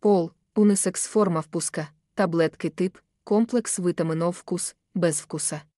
пол, унисекс форма впуска, таблетки тип, комплекс витаминов вкус, без вкуса.